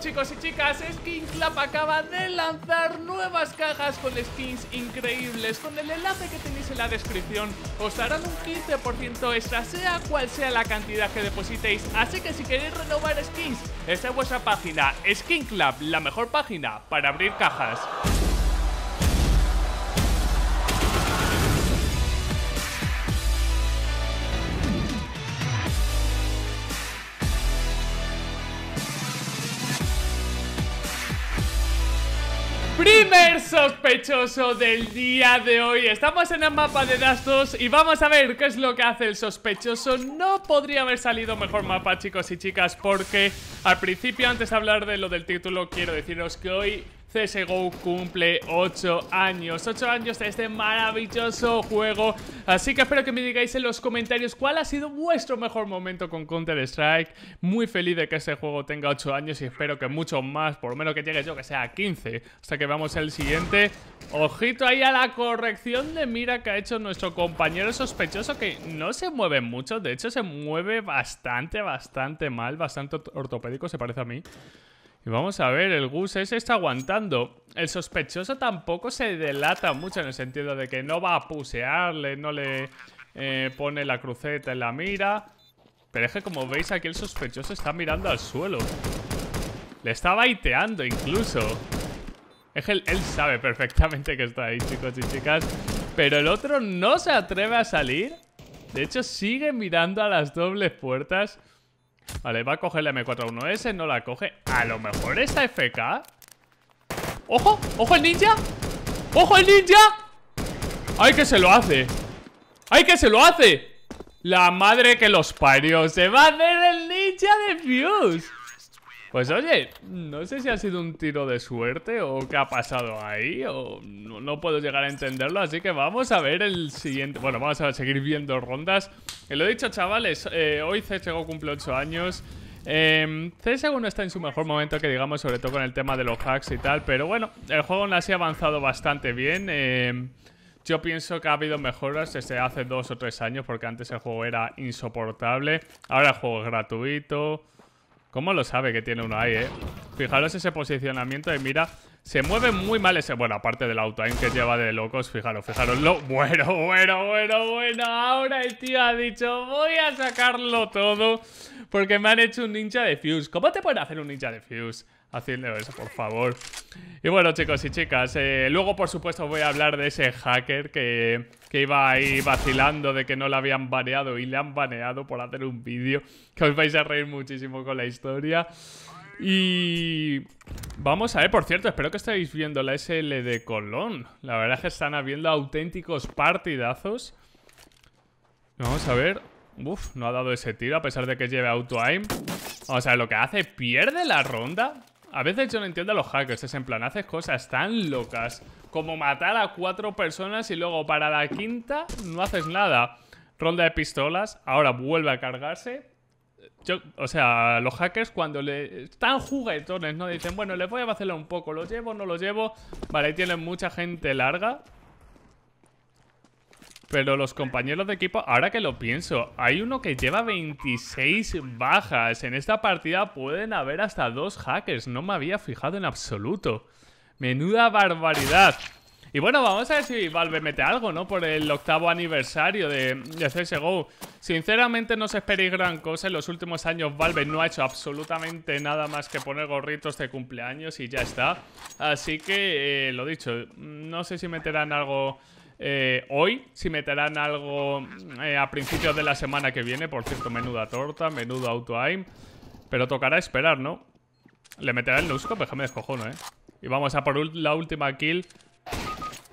chicos y chicas, Skin Club acaba de lanzar nuevas cajas con skins increíbles. Con el enlace que tenéis en la descripción os darán un 15% extra, sea cual sea la cantidad que depositéis. Así que si queréis renovar skins, esta es vuestra página, Skin Club, la mejor página para abrir cajas. Primer sospechoso del día de hoy Estamos en el mapa de Dastos Y vamos a ver qué es lo que hace el sospechoso No podría haber salido mejor mapa chicos y chicas Porque al principio antes de hablar de lo del título Quiero deciros que hoy CSGO cumple 8 años. 8 años de este maravilloso juego. Así que espero que me digáis en los comentarios cuál ha sido vuestro mejor momento con Counter-Strike. Muy feliz de que este juego tenga 8 años y espero que mucho más, por lo menos que llegue yo, que sea a 15. Hasta que vamos al siguiente. Ojito ahí a la corrección de mira que ha hecho nuestro compañero sospechoso que no se mueve mucho. De hecho, se mueve bastante, bastante mal, bastante ortopédico, se parece a mí. Y vamos a ver, el Gus ese está aguantando. El sospechoso tampoco se delata mucho en el sentido de que no va a pusearle, no le eh, pone la cruceta en la mira. Pero es que como veis aquí el sospechoso está mirando al suelo. Le está baiteando incluso. Es que él sabe perfectamente que está ahí, chicos y chicas. Pero el otro no se atreve a salir. De hecho, sigue mirando a las dobles puertas. Vale, va a coger la M41S, no la coge. A lo mejor esta FK. ¡Ojo! ¡Ojo el ninja! ¡Ojo el ninja! ¡Ay, que se lo hace! ¡Ay, que se lo hace! La madre que los parió. Se va a hacer el ninja de Fuse. Pues oye, no sé si ha sido un tiro de suerte o qué ha pasado ahí, o no, puedo llegar a entenderlo, así que vamos a ver el siguiente... Bueno, vamos a seguir viendo rondas. Eh, lo he dicho, chavales, eh, hoy CSGO cumple 8 años. Em, CSGO no está en su mejor momento que digamos, sobre todo con el tema de los hacks y tal, pero bueno, el juego aún así ha avanzado bastante bien. Em, yo pienso que ha habido mejoras desde hace dos o tres años, porque antes el juego era insoportable. Ahora el juego es gratuito... ¿Cómo lo sabe que tiene uno ahí, eh? Fijaros ese posicionamiento Y mira. Se mueve muy mal ese... Bueno, aparte del auto que lleva de locos, fijaros, fijaros Bueno, bueno, bueno, bueno. Ahora el tío ha dicho, voy a sacarlo todo porque me han hecho un ninja de Fuse. ¿Cómo te pueden hacer un ninja de Fuse? haciendo eso, por favor. Y bueno, chicos y chicas, eh, luego por supuesto voy a hablar de ese hacker que, que iba ahí vacilando de que no le habían baneado y le han baneado por hacer un vídeo, que os vais a reír muchísimo con la historia. Y vamos a ver, por cierto, espero que estéis viendo la SL de Colón. La verdad es que están habiendo auténticos partidazos. Vamos a ver. Uf, no ha dado ese tiro a pesar de que lleve auto aim. Vamos a ver lo que hace. Pierde la ronda. A veces yo no entiendo a los hackers, es en plan, haces cosas tan locas como matar a cuatro personas y luego para la quinta no haces nada. Ronda de pistolas, ahora vuelve a cargarse. Yo, o sea, los hackers cuando le... Están juguetones, ¿no? Dicen, bueno, les voy a vacilar un poco, ¿lo llevo, no lo llevo? Vale, ahí tienen mucha gente larga. Pero los compañeros de equipo, ahora que lo pienso, hay uno que lleva 26 bajas. En esta partida pueden haber hasta dos hackers. No me había fijado en absoluto. Menuda barbaridad. Y bueno, vamos a ver si Valve mete algo, ¿no? Por el octavo aniversario de, CSGO. Sinceramente no se esperéis gran cosa. En los últimos años Valve no ha hecho absolutamente nada más que poner gorritos de cumpleaños y ya está. Así que, eh, lo dicho, no sé si meterán algo eh, hoy, si meterán algo eh, a principios de la semana que viene, por cierto, menuda torta, menudo auto-aim. Pero tocará esperar, ¿no? Le meterá el Nusco, Déjame me descojono, ¿eh? Y vamos a por la última kill.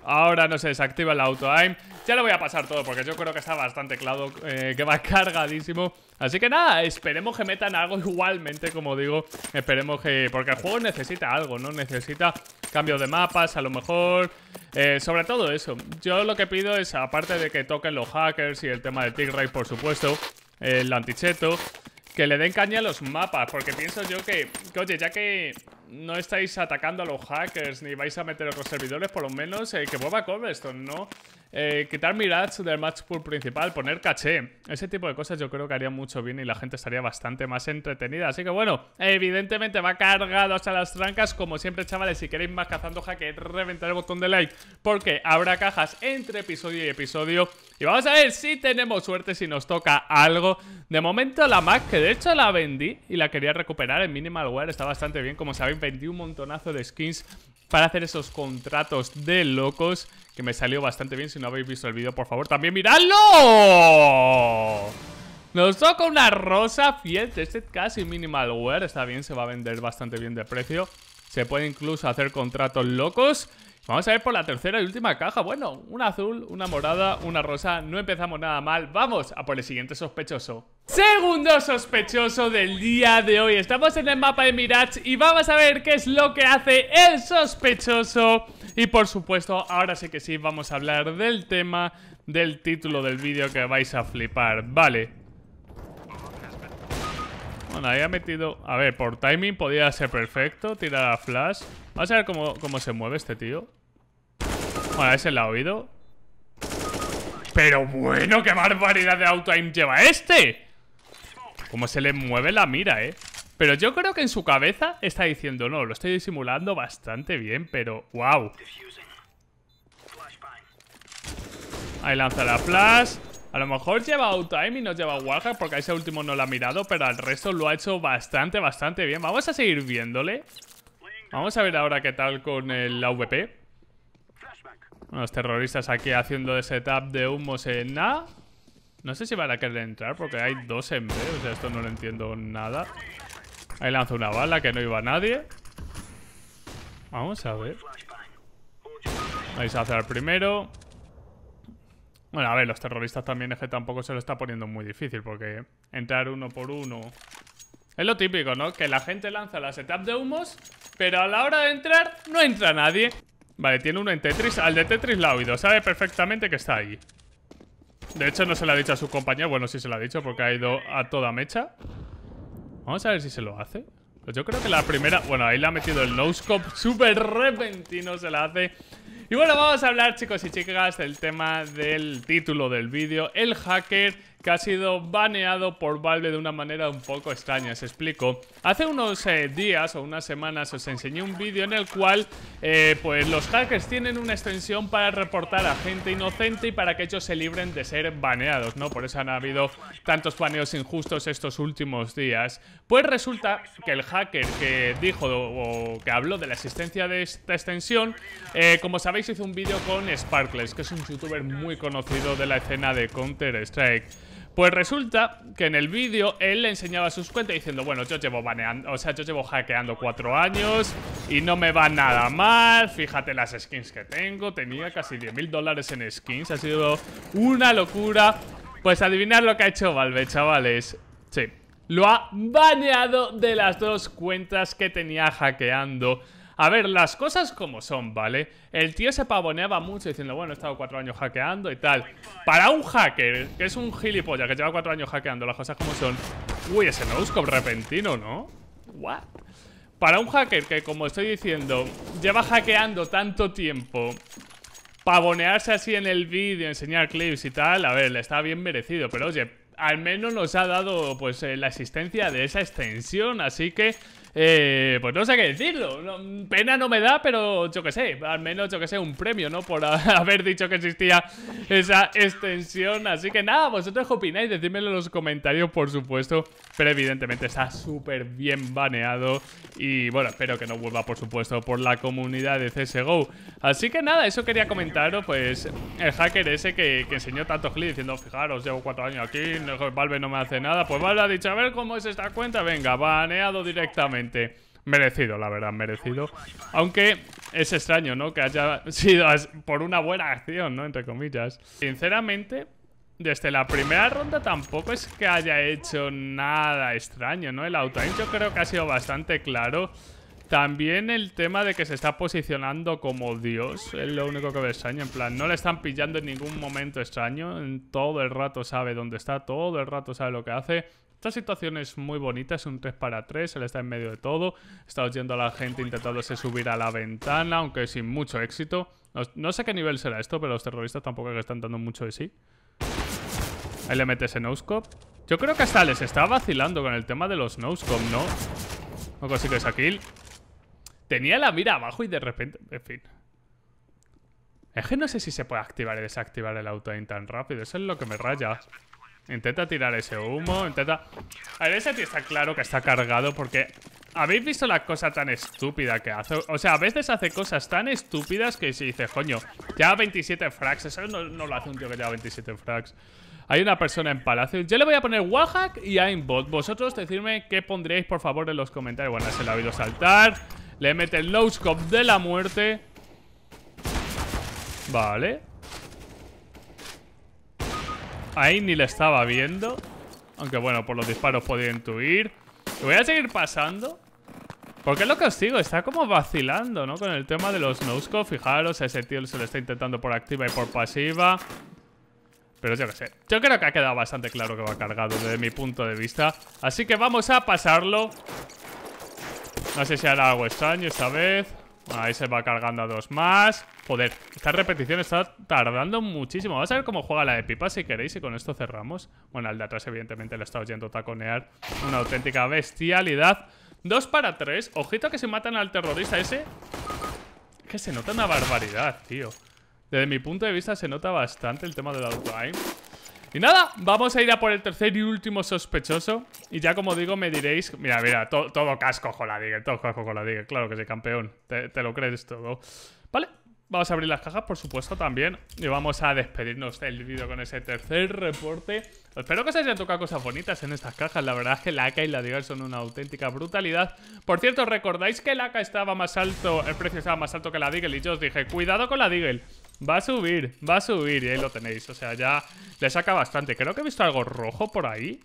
Ahora no se desactiva el auto-aim. Ya lo voy a pasar todo porque yo creo que está bastante claro eh, que va cargadísimo. Así que nada, esperemos que metan algo igualmente, como digo. Esperemos que... Porque el juego necesita algo, ¿no? Necesita cambios de mapas, a lo mejor... Eh, sobre todo eso. Yo lo que pido es, aparte de que toquen los hackers y el tema de Tigray, por supuesto, el anticheto, que le den caña a los mapas. Porque pienso yo que oye, ya que no estáis atacando a los hackers ni vais a meter otros servidores, por lo menos eh, que vuelva esto, ¿no? Eh, quitar Mirage del match pool principal, poner caché. Ese tipo de cosas yo creo que haría mucho bien y la gente estaría bastante más entretenida. Así que bueno, evidentemente va cargado hasta las trancas. Como siempre, chavales, si queréis más cazando hackers, reventar el botón de like porque habrá cajas entre episodio y episodio. Y vamos a ver si tenemos suerte, si nos toca algo De momento la Mac, que de hecho la vendí y la quería recuperar En Minimal Wear está bastante bien, como sabéis vendí un montonazo de skins para hacer esos contratos de locos Que me salió bastante bien, si no habéis visto el vídeo, por favor, también miradlo nos toca una rosa fiel este casi minimal wear Está bien, se va a vender bastante bien de precio Se puede incluso hacer contratos locos Vamos a ver por la tercera y última caja. Bueno, una azul, una morada, una rosa. No empezamos nada mal. Vamos a por el siguiente sospechoso. Segundo sospechoso del día de hoy. Estamos en el mapa de Mirage y vamos a ver qué es lo que hace el sospechoso. Y por supuesto, ahora sí que sí, vamos a hablar del tema del título del vídeo que vais a flipar. Vale, bueno, ahí ha metido... A ver, por timing podía ser perfecto. Tirar a flash. Vamos a ver cómo, se mueve este tío. Bueno, ese la ha oído. Pero bueno, qué barbaridad de auto aim lleva este. Cómo se le mueve la mira, eh. Pero yo creo que en su cabeza está diciendo, no, lo estoy disimulando bastante bien, pero wow. Ahí lanza la flash. A lo mejor lleva outtime y no lleva Warhammer porque a ese último no lo ha mirado, pero al resto lo ha hecho bastante, bastante bien. Vamos a seguir viéndole. Vamos a ver ahora qué tal con el AVP. Los terroristas aquí haciendo ese setup de humos en A. No sé si van a querer entrar porque hay dos en B, o sea, esto no lo entiendo nada. Ahí lanza una bala que no iba a nadie. Vamos a ver. Vais a hacer el primero. Bueno, a ver, los terroristas también es que tampoco se lo está poniendo muy difícil porque entrar uno por uno... Es lo típico, ¿no? Que la gente lanza la setup de humos, pero a la hora de entrar no entra nadie. Vale, tiene uno en Tetris. Al de Tetris la ha oído. Sabe perfectamente que está ahí. De hecho, no se lo ha dicho a su compañero. Bueno, sí se lo ha dicho porque ha ido a toda mecha. Vamos a ver si se lo hace. Pues yo creo que la primera... Bueno, ahí le ha metido el no-scope súper repentino. Se la hace y bueno, vamos a hablar chicos y chicas del tema del título del vídeo, el hacker que ha sido baneado por Valve de una manera un poco extraña, os explico. Hace unos eh, días o unas semanas os enseñé un vídeo en el cual eh, pues los hackers tienen una extensión para reportar a gente inocente y para que ellos se libren de ser baneados, ¿no? Por eso han habido tantos baneos injustos estos últimos días. Pues resulta que el hacker que dijo o que habló de la existencia de esta extensión, eh, como sabéis hizo un vídeo con Sparkles, que es un youtuber muy conocido de la escena de Counter-Strike. Pues resulta que en el vídeo él le enseñaba sus cuentas diciendo, bueno, yo llevo baneando, o sea, yo llevo hackeando cuatro años y no me va nada mal. Fíjate las skins que tengo. Tenía casi 10.000 mil dólares en skins. Ha sido una locura. Pues adivinar lo que ha hecho Valve, chavales. Sí. Lo ha baneado de las dos cuentas que tenía hackeando. A ver, las cosas como son, ¿vale? El tío se pavoneaba mucho diciendo, bueno, he estado cuatro años hackeando y tal. Para un hacker, que es un gilipollas, que lleva cuatro años hackeando, las cosas como son. Uy, ese noscope repentino, ¿no? What? Para un hacker que, como estoy diciendo, lleva hackeando tanto tiempo pavonearse así en el vídeo, enseñar clips y tal, a ver, le está bien merecido, pero oye, al menos nos ha dado pues eh, la existencia de esa extensión, así que eh, pues no sé qué decirlo. pena no me da, pero yo que sé. Al menos yo que sé, un premio, ¿no? Por haber dicho que existía esa extensión. Así que nada, vosotros opináis, decídmelo en los comentarios, por supuesto. Pero evidentemente está súper bien baneado. Y bueno, espero que no vuelva, por supuesto, por la comunidad de CSGO. Así que nada, eso quería comentaros, pues el hacker ese que, enseñó tantos clips diciendo, fijaros, llevo cuatro años aquí, Valve no me hace nada. Pues Valve ha dicho, a ver cómo es esta cuenta, venga, baneado directamente merecido, la verdad, merecido. Aunque es extraño, ¿no? Que haya sido por una buena acción, ¿no? Entre comillas. Sinceramente, desde la primera ronda tampoco es que haya hecho nada extraño, ¿no? El auto yo creo que ha sido bastante claro. También el tema de que se está posicionando como Dios es lo único que me extraña. En plan, no le están pillando en ningún momento extraño. Todo el rato sabe dónde está, todo el rato sabe lo que hace. Esta situación es muy bonita, es un 3 para 3, él está en medio de todo. Está oyendo a la gente intentándose subir a la ventana, aunque sin mucho éxito. No, sé qué nivel será esto, pero los terroristas tampoco están dando mucho de sí. Ahí le metes en Noscope. Yo creo que hasta les estaba vacilando con el tema de los Noscope, ¿no? No consigues esa kill. Tenía la mira abajo y de repente... En fin. Es que no sé si se puede activar y desactivar el auto tan rápido. Eso es lo que me raya. Intenta tirar ese humo, intenta... A ver, ese tío está claro que está cargado porque... ¿Habéis visto la cosa tan estúpida que hace? O sea, a veces hace cosas tan estúpidas que se dice, coño, lleva 27 frags. Eso no, lo hace un tío que lleva 27 frags. Hay una persona en palacio. Yo le voy a poner Wahak y Aimbot. Vosotros decidme qué pondréis, por favor, en los comentarios. Bueno, se lo ha oído saltar. Le mete el low scope de la muerte. Vale. Ahí ni le estaba viendo. Aunque bueno, por los disparos podía intuir. Y voy a seguir pasando. Porque es lo que os digo, está como vacilando, ¿no? Con el tema de los nosco Fijaros, a ese tío se lo está intentando por activa y por pasiva. Pero yo qué sé. Yo creo que ha quedado bastante claro que va cargado desde mi punto de vista. Así que vamos a pasarlo. No sé si hará algo extraño esta vez. Ahí se va cargando a dos más. Joder, esta repetición está tardando muchísimo. Vamos a ver cómo juega la de pipa si queréis y con esto cerramos. Bueno, al de atrás evidentemente le está oyendo taconear una auténtica bestialidad. Dos para tres. Ojito que se matan al terrorista ese. Que se nota una barbaridad, tío. Desde mi punto de vista se nota bastante el tema del outline. Y nada, vamos a ir a por el tercer y último sospechoso Y ya como digo me diréis Mira, mira, todo casco con la digo Todo casco con la Joladiger, claro que sí, campeón Te, lo crees todo Vale, Vamos a abrir las cajas, por supuesto, también. Y vamos a despedirnos del vídeo con ese tercer reporte. Espero que os hayan tocado cosas bonitas en estas cajas. La verdad es que la AK y la Diver son una auténtica brutalidad. Por cierto, ¿recordáis que la AK estaba más alto, el precio estaba más alto que la Deagle? Y yo os dije, cuidado con la Deagle. Va a subir, va a subir y ahí lo tenéis. O sea, ya le saca bastante. Creo que he visto algo rojo por ahí.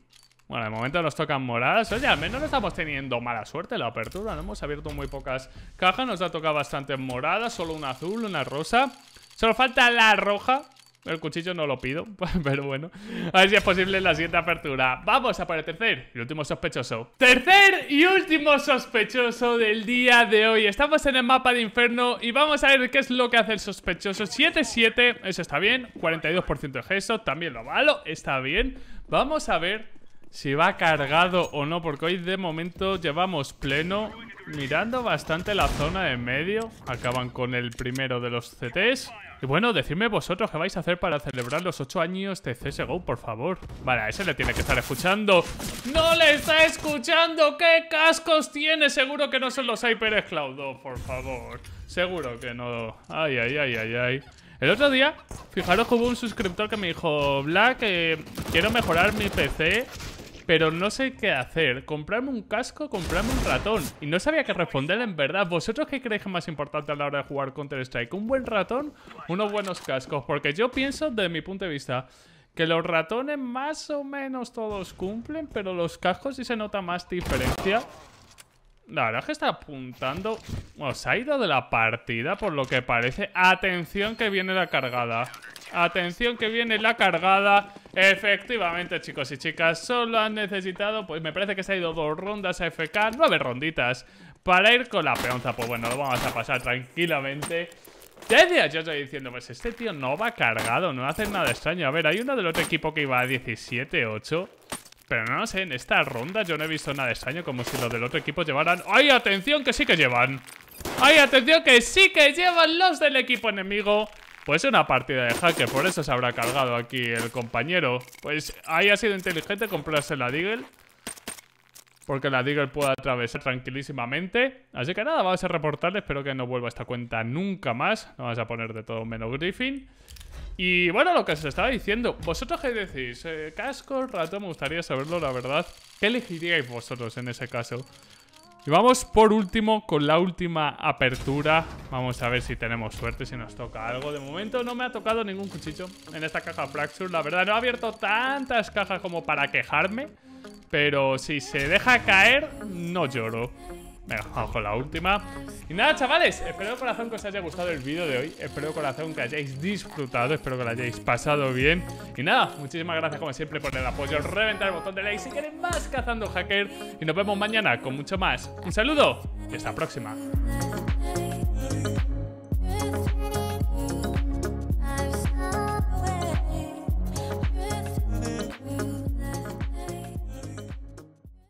Bueno, de momento nos tocan moradas. Oye, al menos no estamos teniendo mala suerte la apertura, ¿no? Hemos abierto muy pocas cajas. Nos ha tocado bastante moradas, solo una azul, una rosa. Solo falta la roja, el cuchillo no lo pido, pero bueno. A ver si es posible la siguiente apertura. Vamos a por el tercer y último sospechoso. Tercer y último sospechoso del día de hoy. Estamos en el mapa de inferno y vamos a ver qué es lo que hace el sospechoso. 7-7, eso está bien. 42% de gesto, también lo malo, está bien. Vamos a ver si va cargado o no, porque hoy de momento llevamos pleno, mirando bastante la zona de medio. Acaban con el primero de los CTs. Y bueno, decidme vosotros qué vais a hacer para celebrar los 8 años de CSGO, por favor. Vale, a ese le tiene que estar escuchando. ¡No le está escuchando! ¿Qué cascos tiene? Seguro que no son los Hyper Cloud por favor. Seguro que no. Ay, ay, ay, ay, ay. El otro día, fijaros hubo un suscriptor que me dijo, Black, eh, quiero mejorar mi PC pero no sé qué hacer. ¿Comprarme un casco comprarme un ratón? Y no sabía qué responder en verdad. ¿Vosotros qué creéis que es más importante a la hora de jugar Counter-Strike? ¿Un buen ratón? ¿Unos buenos cascos? Porque yo pienso, desde mi punto de vista, que los ratones más o menos todos cumplen, pero los cascos sí se nota más diferencia. La verdad es que está apuntando... Os ha ido de la partida, por lo que parece. ¡Atención que viene la cargada! Atención que viene la cargada. Efectivamente, chicos y chicas, solo han necesitado, pues me parece que se ha ido dos rondas a FK, nueve ronditas para ir con la peonza. Pues bueno, lo vamos a pasar tranquilamente. Ya decía yo estoy diciendo, pues este tío no va cargado, no hace nada extraño. A ver, hay uno del otro equipo que iba a 17-8. Pero no sé, en esta ronda yo no he visto nada extraño, como si los del otro equipo llevaran... ¡Ay, atención, que sí que llevan! ¡Ay, atención, que sí que llevan los del equipo enemigo! Pues una partida de hacker, por eso se habrá cargado aquí el compañero. Pues ahí ha sido inteligente comprarse la Deagle. Porque la Deagle puede atravesar tranquilísimamente. Así que nada, vamos a reportarle. Espero que no vuelva a esta cuenta nunca más. No vamos a poner de todo menos Griffin. Y bueno, lo que os estaba diciendo. ¿Vosotros qué decís? Eh, ¿Casco, rato? Me gustaría saberlo, la verdad. ¿Qué elegiríais vosotros en ese caso? Y vamos por último con la última apertura. Vamos a ver si tenemos suerte, si nos toca algo. De momento no me ha tocado ningún cuchillo en esta caja Fracture. La verdad, no he abierto tantas cajas como para quejarme. Pero si se deja caer, no lloro. Venga, bajo con la última Y nada, chavales, espero de corazón que os haya gustado el vídeo de hoy Espero de corazón que hayáis disfrutado Espero que lo hayáis pasado bien Y nada, muchísimas gracias como siempre por el apoyo Reventar el botón de like si queréis más Cazando Hacker Y nos vemos mañana con mucho más Un saludo y hasta la próxima